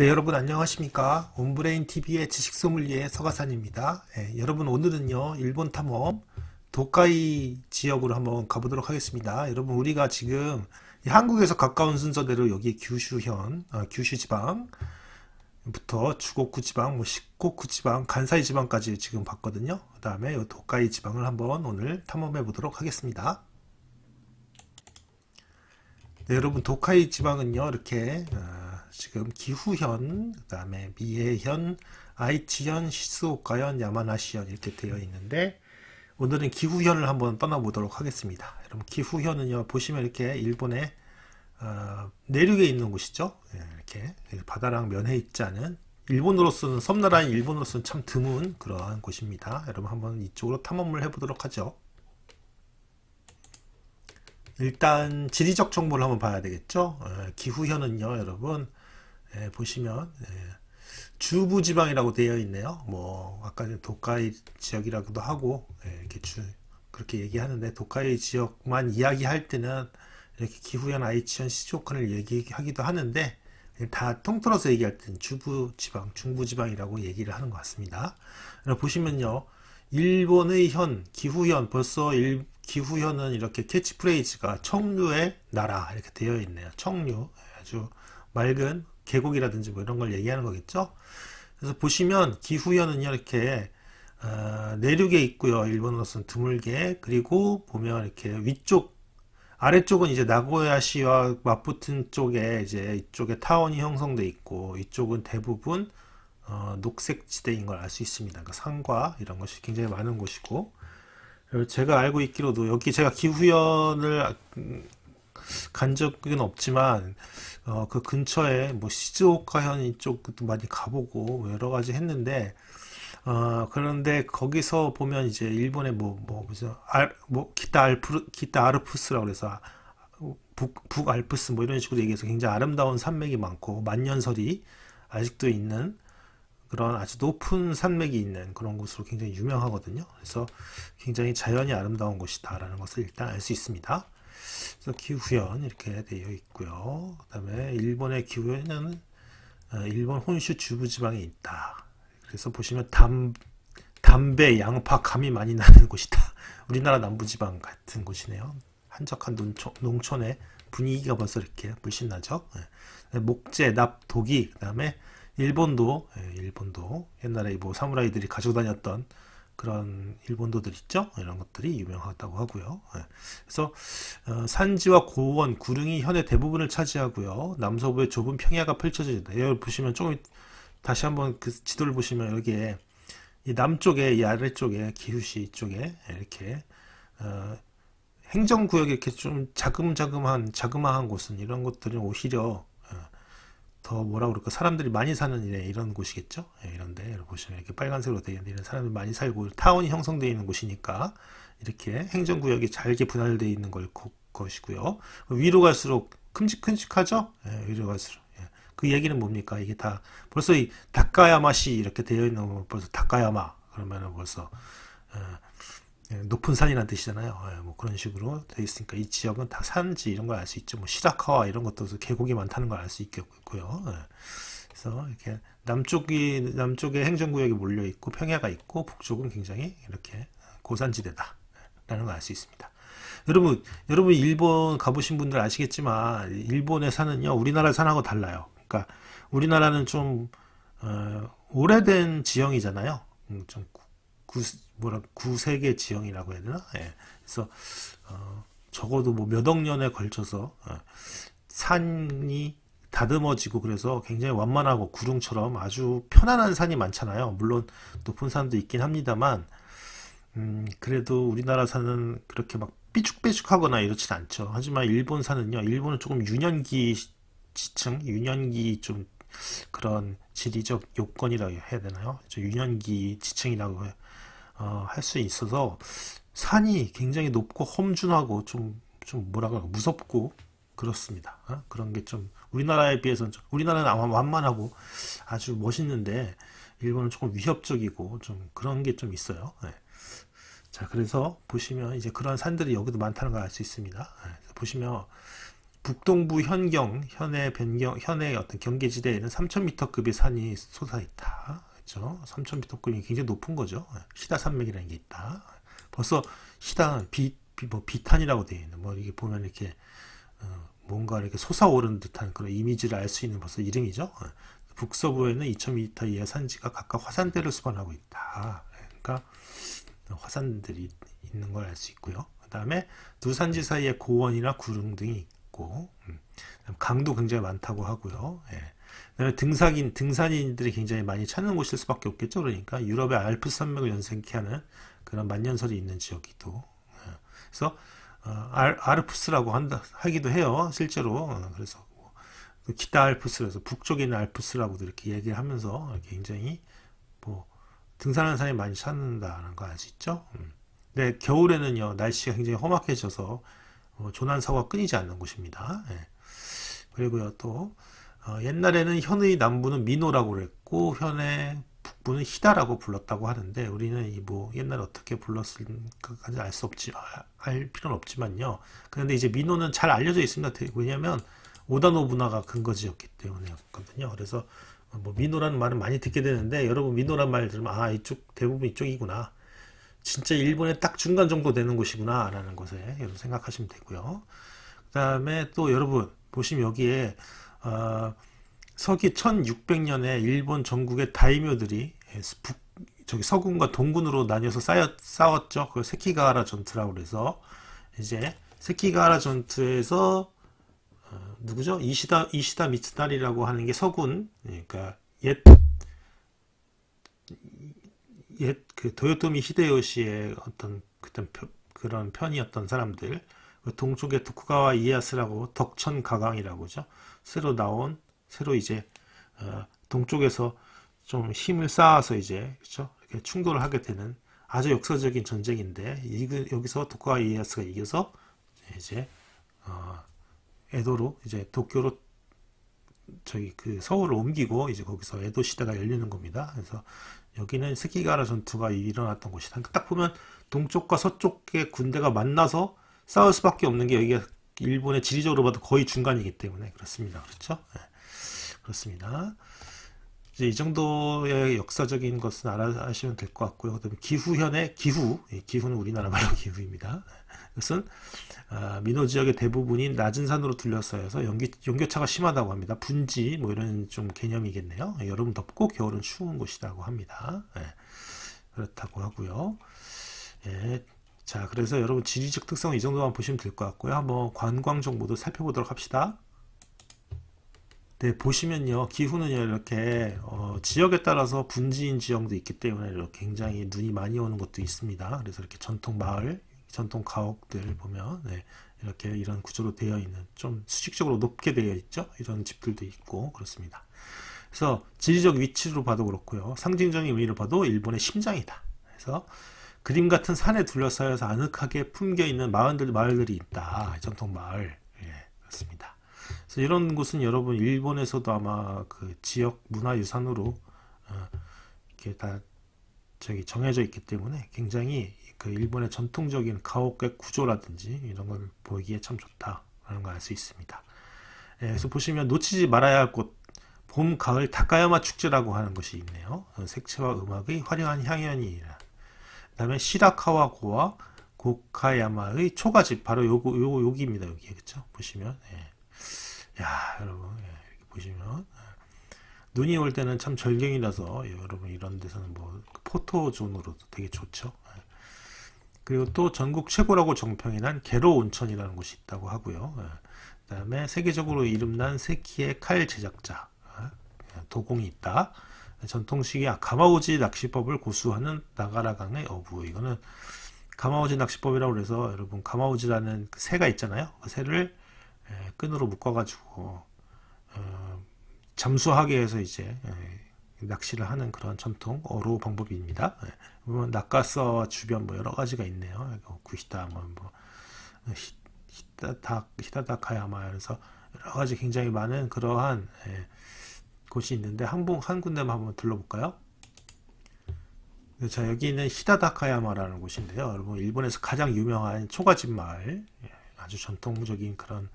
네, 여러분 안녕하십니까? 온브레인 TV의 지식 소믈리에 서가산입니다. 네, 여러분 오늘은요 일본 탐험 도카이 지역으로 한번 가보도록 하겠습니다. 여러분 우리가 지금 한국에서 가까운 순서대로 여기 규슈현, 아, 규슈 지방부터 주고쿠 지방, 뭐 시코쿠 지방, 간사이 지방까지 지금 봤거든요. 그 다음에 도카이 지방을 한번 오늘 탐험해 보도록 하겠습니다. 네, 여러분 도카이 지방은요 이렇게 아, 지금 기후현, 그 다음에 미해현, 아이치현, 시스오카현, 야마나시현 이렇게 되어 있는데 오늘은 기후현을 한번 떠나보도록 하겠습니다. 여러분 기후현은요 보시면 이렇게 일본의 어, 내륙에 있는 곳이죠. 예, 이렇게 바다랑 면해 있지 않은 일본으로서는 섬나라인 일본으로서는 참 드문 그러한 곳입니다. 여러분 한번 이쪽으로 탐험을 해보도록 하죠. 일단 지리적 정보를 한번 봐야 되겠죠. 어, 기후현은요, 여러분 예, 보시면 예, 주부 지방이라고 되어 있네요. 뭐 아까 도카이 지역이라고도 하고 예, 이렇게 주, 그렇게 얘기하는데 도카이 지역만 이야기할 때는 이렇게 기후현 아이치현 시조칸을 얘기하기도 하는데 다 통틀어서 얘기할 때는 주부 지방, 중부 지방이라고 얘기를 하는 것 같습니다. 보시면요. 일본의 현, 기후현, 벌써 일, 기후현은 이렇게 캐치프레이즈가 청류의 나라 이렇게 되어 있네요. 청류. 아주 맑은 계곡이라든지 뭐 이런 걸 얘기하는 거겠죠. 그래서 보시면 기후현은 이렇게 어, 내륙에 있고요. 일본으로서는 드물게 그리고 보면 이렇게 위쪽 아래쪽은 이제 나고야시와 맞붙은 쪽에 이제 이쪽에 타원이 형성돼 있고 이쪽은 대부분 어, 녹색 지대인 걸 알 수 있습니다. 그러니까 산과 이런 것이 굉장히 많은 곳이고 제가 알고 있기로도 여기 제가 기후현을 음, 간 적은 없지만 어, 그 근처에 뭐 시즈오카현 이쪽도 많이 가보고 뭐 여러 가지 했는데 어, 그런데 거기서 보면 이제 일본의 뭐뭐 무슨 뭐, 알뭐 기타 알프 기타 아르프스라고 그래서 아, 북, 북알프스 뭐 이런 식으로 얘기해서 굉장히 아름다운 산맥이 많고 만년설이 아직도 있는 그런 아주 높은 산맥이 있는 그런 곳으로 굉장히 유명하거든요. 그래서 굉장히 자연이 아름다운 곳이다라는 것을 일단 알 수 있습니다. 그래서 기후현 이렇게 되어 있고요. 그 다음에 일본의 기후현은 어, 일본 혼슈 주부지방에 있다. 그래서 보시면 담, 담배, 양파, 감이 많이 나는 곳이다. 우리나라 남부지방 같은 곳이네요. 한적한 농촌, 농촌의 분위기가 벌써 이렇게 물씬 나죠. 예. 목재, 납, 독이, 그 다음에 일본도, 예, 일본도 옛날에 뭐 사무라이들이 가지고 다녔던 그런 일본도들 있죠. 이런 것들이 유명하다고 하고요. 예. 그래서 어, 산지와 고원, 구릉이 현의 대부분을 차지하고요. 남서부에 좁은 평야가 펼쳐져니다 여기 보시면 조금 다시 한번 그 지도를 보시면 여기에 이 남쪽에 이 아래쪽에 기후시 쪽에 이렇게 어, 행정구역에 이렇게 좀 자금자금한 자그마한 곳은 이런 것들은 오히려 더 뭐라 그럴까 사람들이 많이 사는 이래 이런 곳이겠죠 예, 이런데 보시면 이렇게 빨간색으로 되어 있는 사람들이 많이 살고 타운이 형성되어 있는 곳이니까 이렇게 행정구역이 잘게 분할되어 있는 걸 것이고요 위로 갈수록 큼직큼직하죠 예, 위로 갈수록 예. 그 얘기는 뭡니까 이게 다 벌써 이 다카야마시 이렇게 되어 있는 벌써 다카야마 그러면은 벌써 예, 예, 높은 산이란 뜻이잖아요. 예, 뭐 그런 식으로 되어 있으니까 이 지역은 다 산지 이런 걸 알 수 있죠. 뭐 시라카와 이런 것도 계곡이 많다는 걸 알 수 있겠고요. 예. 그래서 이렇게 남쪽이 남쪽에 행정구역이 몰려 있고 평야가 있고 북쪽은 굉장히 이렇게 고산지대다라는 걸 알 수 있습니다. 여러분, 여러분 일본 가보신 분들 아시겠지만 일본의 산은요 우리나라 산하고 달라요. 그러니까 우리나라는 좀 어, 오래된 지형이잖아요. 음, 좀 구, 구, 뭐라 구세계 지형이라고 해야 되나? 예. 그래서 어, 적어도 뭐 몇 억 년에 걸쳐서 어, 산이 다듬어지고 그래서 굉장히 완만하고 구릉처럼 아주 편안한 산이 많잖아요. 물론 높은 산도 있긴 합니다만 음, 그래도 우리나라 산은 그렇게 막 삐죽삐죽하거나 이렇진 않죠. 하지만 일본 산은요. 일본은 조금 유년기 지층, 유년기 좀 그런 지리적 요건이라고 해야 되나요? 유년기 지층이라고 어, 할 수 있어서 산이 굉장히 높고 험준하고 좀, 좀 뭐라 그럴까 무섭고 그렇습니다. 어? 그런 게 좀 우리나라에 비해서는 좀, 우리나라는 아마 완만하고 아주 멋있는데 일본은 조금 위협적이고 좀 그런 게 좀 있어요. 네. 자 그래서 보시면 이제 그런 산들이 여기도 많다는 걸 알 수 있습니다. 네. 보시면 북동부 현경 현의 변경 현의 어떤 경계지대에는 3,000m급의 산이 솟아 있다. 있죠. 3,000 비트코인이 굉장히 높은 거죠. 시다 산맥이라는 게 있다. 벌써 시다 비, 비, 뭐 비탄이라고 되어 있는 뭐 이게 보면 이렇게 어, 뭔가 이렇게 솟아오르 듯한 그런 이미지를 알 수 있는 벌써 이름이죠. 어, 북서부에는 2,000m 이하 산지가 각각 화산대를 수반하고 있다. 그러니까 화산들이 있는 걸 알 수 있고요. 그 다음에 두 산지 사이에 고원이나 구릉 등이 있고 음, 강도 굉장히 많다고 하고요. 예. 그다음에 등산인 등산인들이 굉장히 많이 찾는 곳일 수밖에 없겠죠. 그러니까 유럽의 알프 산맥을 연상케 하는 그런 만년설이 있는 지역이도. 예. 그래서 어, 알, 아프스라고 한다 하기도 해요. 실제로 어, 그래서 뭐, 그 기타 알프스라서 북쪽에 있는 알프스라고도 이렇게 얘기를 하면서 굉장히 뭐 등산하는 사람이 많이 찾는다는 거 아시죠? 음. 근데 겨울에는요 날씨가 굉장히 험악해져서 뭐 조난 사고가 끊이지 않는 곳입니다. 예. 그리고요 또 어, 옛날에는 현의 남부는 민호라고 그랬고 현의 북부는 희다라고 불렀다고 하는데 우리는 이 뭐 옛날에 어떻게 불렀을까까지 알 수 없지 아, 알 필요는 없지만요. 그런데 이제 민호는 잘 알려져 있습니다. 왜냐하면 오다 노부나가 근거지였기 때문이었거든요. 그래서 뭐 민호라는 말은 많이 듣게 되는데 여러분 민호란 말 들으면 아 이쪽 대부분 이쪽이구나. 진짜 일본의 딱 중간 정도 되는 곳이구나 라는 것에 여러분 생각하시면 되고요. 그 다음에 또 여러분 보시면 여기에 어, 서기 1600년에 일본 전국의 다이묘들이 예, 북, 저기 서군과 동군으로 나뉘어서 쌓였, 싸웠죠. 그 세키가하라 전투라고 그래서 이제 세키가하라 전투에서 어, 누구죠? 이시다 이시다 미츠다리라고 하는 게 서군 예, 그러니까 옛 옛그 도요토미 히데요시의 어떤 그때 그런 편이었던 사람들 그 동쪽에 도쿠가와 이에야스라고 덕천가강이라고죠. 새로 나온 새로 이제 어, 동쪽에서 좀 힘을 쌓아서 이제 그렇죠? 이렇게 충돌을 하게 되는 아주 역사적인 전쟁인데 이, 여기서 도쿠가와 이에야스가 이겨서 이제 어, 에도로 이제 도쿄로 저기 그 서울을 옮기고 이제 거기서 에도 시대가 열리는 겁니다. 그래서 여기는 스키가라 전투가 일어났던 곳이다. 그러니까 딱 보면 동쪽과 서쪽의 군대가 만나서 싸울 수밖에 없는 게 여기가 일본의 지리적으로 봐도 거의 중간이기 때문에 그렇습니다. 그렇죠? 네. 그렇습니다. 이제 이 정도의 역사적인 것은 알아시면 될 것 같고요. 그다음에 기후현의 기후, 예, 기후는 우리나라 말로 기후입니다. 이것은 아, 민호 지역의 대부분이 낮은 산으로 둘러싸여서 연기, 연교차가 심하다고 합니다. 분지 뭐 이런 좀 개념이겠네요. 예, 여름은 덥고 겨울은 추운 곳이라고 합니다. 예, 그렇다고 하고요. 예, 자 그래서 여러분 지리적 특성 이 정도만 보시면 될 것 같고요 한번 뭐 관광 정보도 살펴보도록 합시다 네 보시면요 기후는요 이렇게 어, 지역에 따라서 분지인 지형도 있기 때문에 이렇게 굉장히 눈이 많이 오는 것도 있습니다 그래서 이렇게 전통 마을 전통 가옥들 보면 네, 이렇게 이런 구조로 되어 있는 좀 수직적으로 높게 되어 있죠 이런 집들도 있고 그렇습니다 그래서 지리적 위치로 봐도 그렇고요 상징적인 의미로 봐도 일본의 심장이다 그래서 그림 같은 산에 둘러싸여서 아늑하게 품겨 있는 마을들, 마을들이 있다. 전통 마을. 예, 그렇습니다. 그래서 이런 곳은 여러분 일본에서도 아마 그 지역 문화 유산으로 어, 이렇게 다 저기 정해져 있기 때문에 굉장히 그 일본의 전통적인 가옥의 구조라든지 이런 걸 보기에 참 좋다라는 걸 알 수 있습니다. 예, 그래서 보시면 놓치지 말아야 할 곳, 봄, 가을 다카야마 축제라고 하는 것이 있네요. 어, 색채와 음악의 화려한 향연이 그다음에 시라카와고와 고카야마의 초가집 바로 요거 요거 여기입니다 여기 그렇죠 보시면 예. 야 여러분 예, 보시면 예. 눈이 올 때는 참 절경이라서 예, 여러분 이런 데서는 뭐 그 포토존으로도 되게 좋죠 예. 그리고 또 전국 최고라고 정평이난 개로 온천이라는 곳이 있다고 하고요 예. 그다음에 세계적으로 이름난 세키의 칼 제작자 예. 예 도공이 있다 전통식기 가마오지 낚시법을 고수하는 나가라강의 어부 이거는 가마오지 낚시법이라고 그서 여러분 가마오지라는 그 새가 있잖아요 그 새를 에, 끈으로 묶어가지고 어, 잠수하게 해서 이제 에, 낚시를 하는 그런 전통 어로 방법입니다. 보면 예. 낙가서 주변 뭐 여러 가지가 있네요. 구히다 뭐, 뭐, 히, 히다닥 히다다카야마 그래서 여러 가지 굉장히 많은 그러한 예, 곳이 있는데 한봉 한 군데만 한번 둘러볼까요? 자 여기 는 히다다카야마라는 곳인데요. 여러분 일본에서 가장 유명한 초가집 마을 예, 아주 전통적인 그런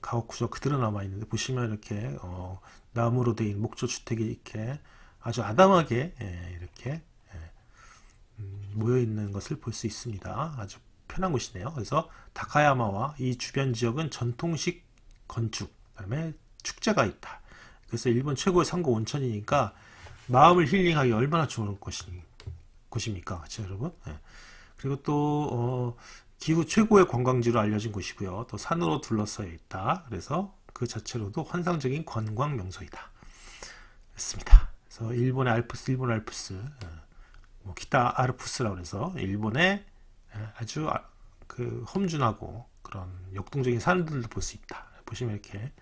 가옥구조 그대로 남아 있는데 보시면 이렇게 어, 나무로 되 목조 주택이 이렇게 아주 아담하게 예, 이렇게 예, 음, 모여 있는 것을 볼 수 있습니다. 아주 편한 곳이네요. 그래서 다카야마와 이 주변 지역은 전통식 건축, 그다음에 축제가 있다. 그래서 일본 최고의 상고 온천이니까 마음을 힐링하기 얼마나 좋은 곳이, 입니까 그렇죠 여러분? 예. 그리고 또 어, 기후 최고의 관광지로 알려진 곳이고요. 또 산으로 둘러싸여 있다. 그래서 그 자체로도 환상적인 관광 명소이다. 했습니다. 그래서 일본의 알프스, 일본 알프스, 어, 뭐 기타 아프스라고 해서 일본의 어, 아주 아, 그 험준하고 그런 역동적인 산들도 볼 수 있다. 보시면 이렇게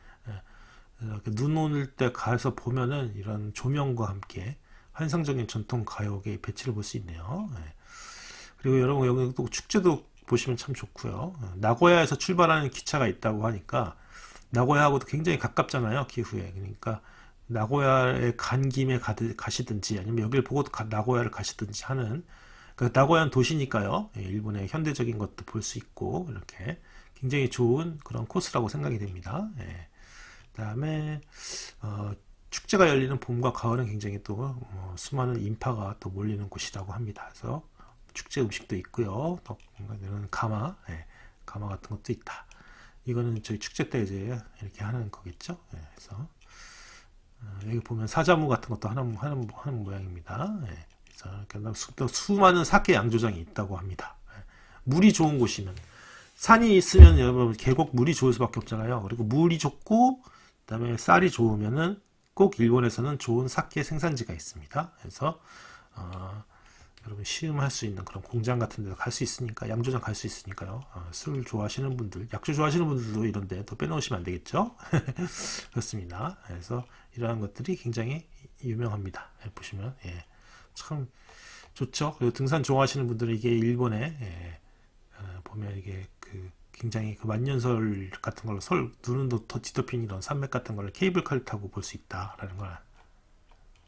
눈 오는 때 가서 보면은 이런 조명과 함께 환상적인 전통 가요계 배치를 볼 수 있네요. 예. 그리고 여러분 여기 또 축제도 보시면 참 좋고요. 예. 나고야에서 출발하는 기차가 있다고 하니까 나고야하고도 굉장히 가깝잖아요. 기후에 그러니까 나고야에 간 김에 가시든지 아니면 여길 보고 나고야를 가시든지 하는 그러니까 나고야는 도시니까요. 예, 일본의 현대적인 것도 볼 수 있고 이렇게 굉장히 좋은 그런 코스라고 생각이 됩니다. 예. 그다음에 어, 축제가 열리는 봄과 가을은 굉장히 또 어, 수많은 인파가 또 몰리는 곳이라고 합니다. 그래서 축제 음식도 있고요. 또 이런 가마, 예, 가마 같은 것도 있다. 이거는 저희 축제 때 이제 이렇게 하는 거겠죠. 예, 그래서 어, 여기 보면 사자무 같은 것도 하는 하는, 하는 모양입니다. 예, 그래서 또 수많은 사케 양조장이 있다고 합니다. 예, 물이 좋은 곳이면 산이 있으면 여러분 계곡 물이 좋을 수밖에 없잖아요. 그리고 물이 좋고 그다음에 쌀이 좋으면은 꼭 일본에서는 좋은 사케 생산지가 있습니다. 그래서 어, 여러분 시음할 수 있는 그런 공장 같은 데도 갈수 있으니까 양조장 갈 수 있으니까요. 어, 술 좋아하시는 분들, 약주 좋아하시는 분들도 이런데 더 빼놓으시면 안 되겠죠? 그렇습니다. 그래서 이러한 것들이 굉장히 유명합니다. 예, 보시면 예, 참 좋죠. 그리고 등산 좋아하시는 분들은 이게 일본에 예, 어, 보면 이게 그 굉장히 그 만년설 같은 걸로 설 눈은 터치덮인 이런 산맥 같은 걸 케이블카를 타고 볼 수 있다라는 걸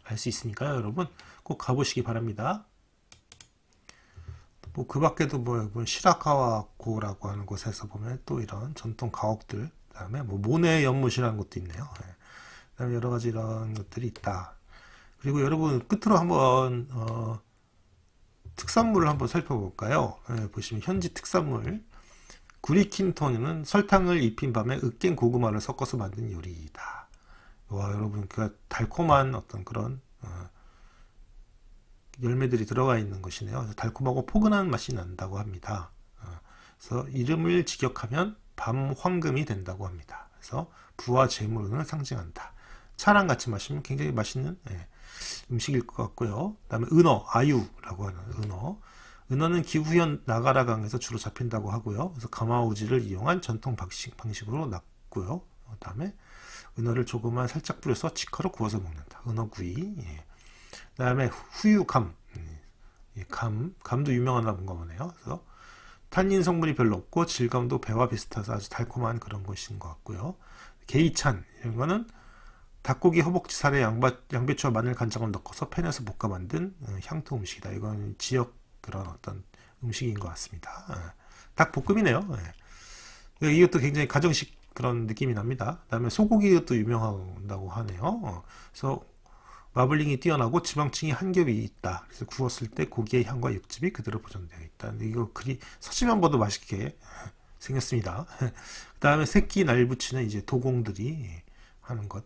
알 수 있으니까요 여러분 꼭 가보시기 바랍니다 뭐 그 밖에도 뭐 시라카와고라고 하는 곳에서 보면 또 이런 전통 가옥들 그 다음에 뭐 모네 연못이라는 것도 있네요 네. 예. 그 다음에 여러 가지 이런 것들이 있다 그리고 여러분 끝으로 한번 어, 특산물을 한번 살펴볼까요 네, 보시면 현지 특산물 구리킨토는 설탕을 입힌 밤에 으깬 고구마를 섞어서 만든 요리이다. 와 여러분 그 달콤한 어떤 그런 어, 열매들이 들어가 있는 것이네요. 달콤하고 포근한 맛이 난다고 합니다. 어, 그래서 이름을 직역하면 밤 황금이 된다고 합니다. 그래서 부와 재물을 상징한다. 차랑 같이 마시면 굉장히 맛있는 예, 음식일 것 같고요. 그다음에 은어 아유라고 하는 은어 은어는 기후현 나가라 강에서 주로 잡힌다고 하고요. 그래서 가마우지를 이용한 전통 방식, 방식으로 났고요. 어, 그 다음에 은어를 조금만 살짝 뿌려서 직화로 구워서 먹는다. 은어구이. 예. 그 다음에 후유감. 예. 감. 감도 유명하나 본가 보네요. 그래서 탄닌 성분이 별로 없고 질감도 배와 비슷해서 아주 달콤한 그런 것인 것 같고요. 게이찬. 이런 거는 닭고기 허벅지 살에 양 양배추와 마늘 간장을 넣어서 팬에서 볶아 만든 어, 향토 음식이다. 이건 지역 그런 어떤 음식인 것 같습니다. 예. 닭볶음이네요. 예. 그 이것도 굉장히 가정식 그런 느낌이 납니다. 그 다음에 소고기도 유명하다고 하네요. 어. 그래서 마블링이 뛰어나고 지방층이 한 겹이 있다. 그래서 구웠을 때 고기의 향과 육즙이 그대로 보존되어 있다. 이거 그리 사진만 봐도 맛있게 예, 생겼습니다. 그 다음에 새끼 날 부치는 이제 도공들이 하는 것.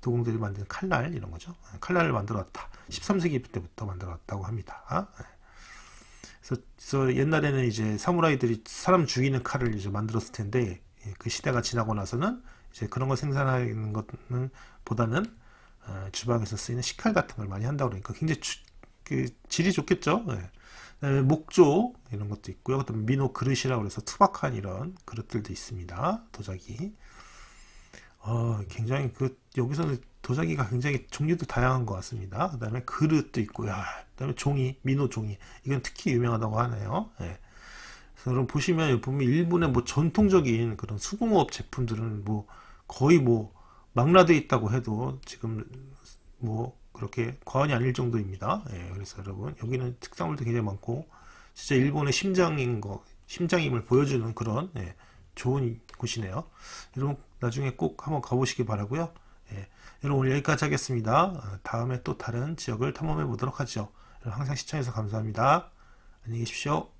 도공들이 만든 칼날 이런 거죠. 칼날을 만들어 왔다. 13세기 때부터 만들어 왔다고 합니다. 그래서, 옛날에는 이제 사무라이들이 사람 죽이는 칼을 이제 만들었을 텐데 예, 그 시대가 지나고 나서는 이제 그런 걸 생산하는 것은 보다는 어, 주방에서 쓰이는 식칼 같은 걸 많이 한다 그러니까 굉장히 주, 그, 질이 좋겠죠. 예. 목조 이런 것도 있고요. 그다음 민호 그릇이라고 해서 투박한 이런 그릇들도 있습니다. 도자기. 어, 굉장히 그 여기서는 도자기가 굉장히 종류도 다양한 것 같습니다. 그 다음에 그릇도 있고요. 그 다음에 종이, 민호 종이. 이건 특히 유명하다고 하네요. 예. 그 여러분 보시면 보면 일본의 뭐 전통적인 그런 수공업 제품들은 뭐 거의 뭐 망라돼 있다고 해도 지금 뭐 그렇게 과언이 아닐 정도입니다. 예, 그래서 여러분 여기는 특산물도 굉장히 많고 진짜 일본의 심장인 거 심장임을 보여주는 그런 예, 좋은 곳이네요. 여러분 나중에 꼭 한번 가보시기 바라고요. 여러분 오늘 여기까지 하겠습니다. 다음에 또 다른 지역을 탐험해 보도록 하죠. 항상 시청해서 감사합니다. 안녕히 계십시오.